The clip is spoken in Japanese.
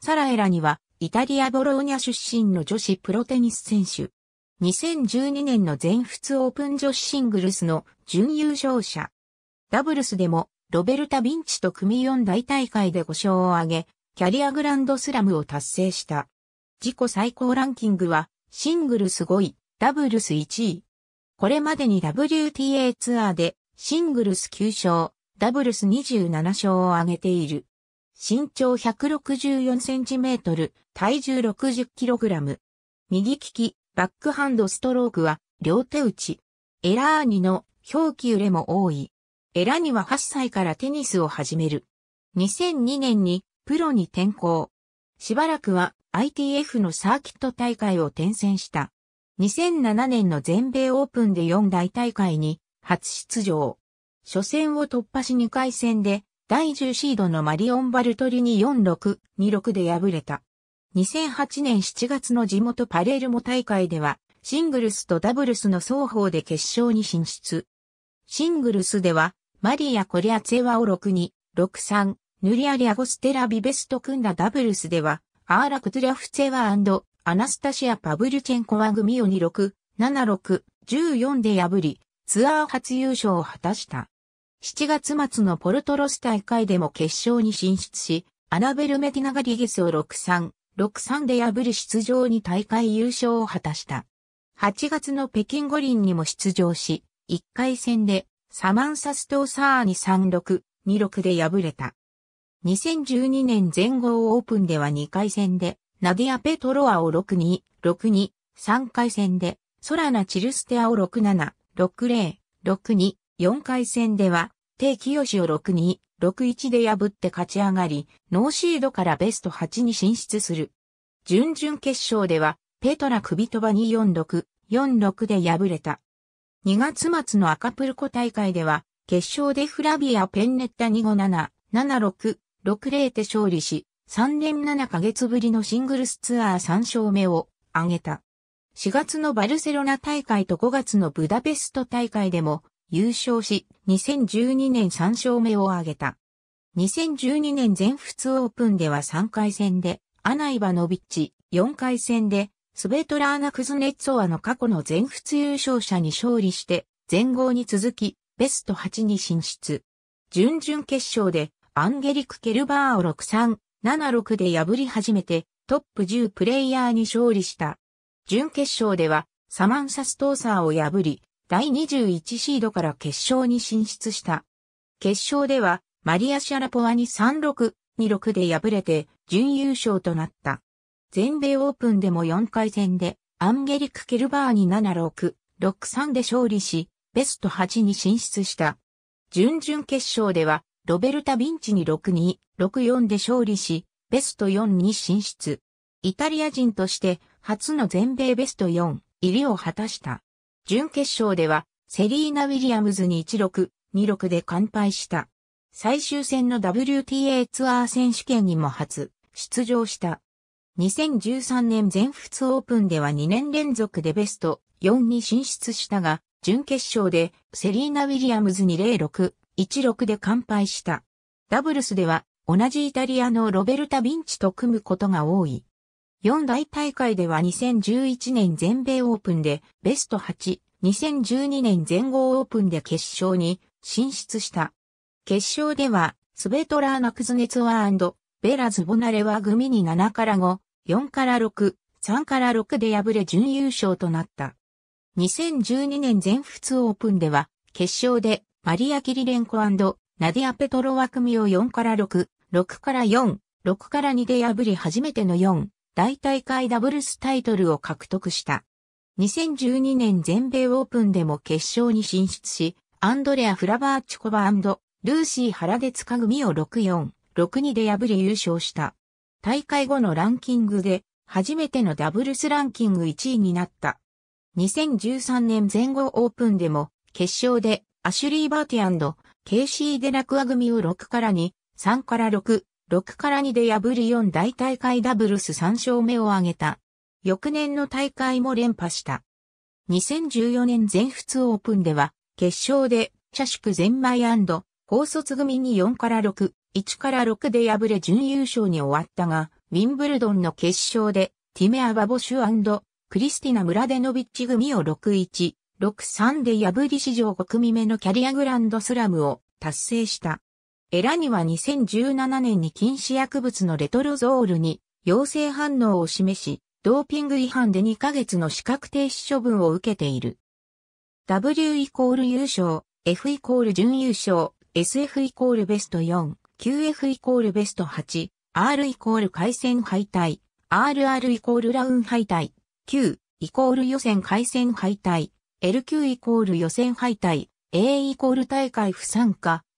サラエラには、イタリア・ボローニャ出身の女子プロテニス選手。2012年の全仏オープン女子シングルスの準優勝者。ダブルスでも、ロベルタ・ビンチと組4大大会で5勝を挙げ、キャリアグランドスラムを達成した。自己最高ランキングは、シングルス5位、ダブルス1位。これまでに WTA ツアーで、シングルス9勝、ダブルス27勝を挙げている。身長164センチメートル、体重60キログラム。右利き、バックハンドストロークは、両手打ち。エラーニの表記揺れも多い。エラニは8歳からテニスを始める。2002年にプロに転向。しばらくは ITF のサーキット大会を転戦した。2007年の全米オープンで4大大会に初出場。初戦を突破し2回戦で第10シードのマリオン・バルトリに46、26で敗れた。2008年7月の地元パレルモ大会では、シングルスとダブルスの双方で決勝に進出。シングルスでは、マリア・コリアツェワを6-2、6-3、ヌリア・リアゴステラ・ビベスと組んだダブルスでは、アーラ・クトゥラフツェワアナスタシア・パブルチェンコワ組を26、7-6、14で破り、ツアー初優勝を果たした。7月末のポルトロス大会でも決勝に進出し、アナベル・メティナがリゲスを6-3、6-3で破り出場に大会優勝を果たした。8月の北京五輪にも出場し、1回戦でサマンサストーサーに3-6、2-6で敗れた。2012年全豪オープンでは2回戦で、ナディア・ペトロアを6-2、6-2、3回戦で、ソラナ・チルステアを6-7、6-0、6-2、4回戦では、定清を6-2、6-1で破って勝ち上がり、ノーシードからベスト8に進出する。準々決勝では、ペトラ・クビトバに4-6、4-6で敗れた。2月末のアカプルコ大会では、決勝でフラビア・ペンネッタ257、76、60で勝利し、3年7ヶ月ぶりのシングルスツアー3勝目を挙げた。4月のバルセロナ大会と5月のブダペスト大会でも優勝し、2012年3勝目を挙げた。2012年全仏オープンでは3回戦で、アナイバノビッチ、4回戦で、スベトラーナ・クズネッツォアの過去の全仏優勝者に勝利して、全豪に続き、ベスト8に進出。準々決勝で、アンゲリク・ケルバーを6-3、7-6で破り始めて、トップ10プレイヤーに勝利した。準決勝では、サマンサ・ストーサーを破り、第21シードから決勝に進出した。決勝では、マリア・シャラポワに3-6、2-6で敗れて、準優勝となった。全米オープンでも4回戦で、アンゲリック・ケルバーに7-6、6-3で勝利し、ベスト8に進出した。準々決勝では、ロベルタ・ビンチに6-2、6-4で勝利し、ベスト4に進出。イタリア人として初の全米ベスト4入りを果たした。準決勝では、セリーナ・ウィリアムズに1-6、2-6で完敗した。最終戦の WTA ツアー選手権にも初出場した。2013年全仏オープンでは2年連続でベスト4に進出したが、準決勝でセリーナ・ウィリアムズに0-6、1-6で完敗した。ダブルスでは同じイタリアのロベルタ・ヴィンチと組むことが多い。四大大会では2011年全米オープンでベスト8、2012年全豪オープンで決勝に進出した。決勝では、スベトラーナ・クズネツワベラ・ズボナレは組に7から5、4から6、3から6で敗れ準優勝となった。2012年全仏オープンでは、決勝でマリア・キリレンコナディア・ペトロワ組を4から6、6から4、6から2で破り初めての4、大大会ダブルスタイトルを獲得した。2012年全米オープンでも決勝に進出し、アンドレア・フラバーチコバルーシー・ハラデツカ組を6-4、6-2で破り優勝した。大会後のランキングで、初めてのダブルスランキング1位になった。2013年前後オープンでも、決勝で、アシュリー・バーティケイシー・デラクア組を6から2、3から6、6から2で破り4大大会ダブルス3勝目を挙げた。翌年の大会も連覇した。2014年全仏オープンでは、決勝で、茶宿ゼンマイ高卒組に4から6、1から6で敗れ準優勝に終わったが、ウィンブルドンの決勝で、ティメア・バボシュクリスティナ・ムラデノビッチ組を6-1、6-3で破り史上5組目のキャリアグランドスラムを達成した。エラには2017年に禁止薬物のレトロゾールに陽性反応を示し、ドーピング違反で2ヶ月の資格停止処分を受けている。W イコール優勝、F イコール準優勝、SF イコールベスト4、QF イコールベスト8、R イコール回線敗退、RR イコールラウン敗退、Q イコール予選回線敗退、LQ イコール予選敗退、A イコール大会不参加、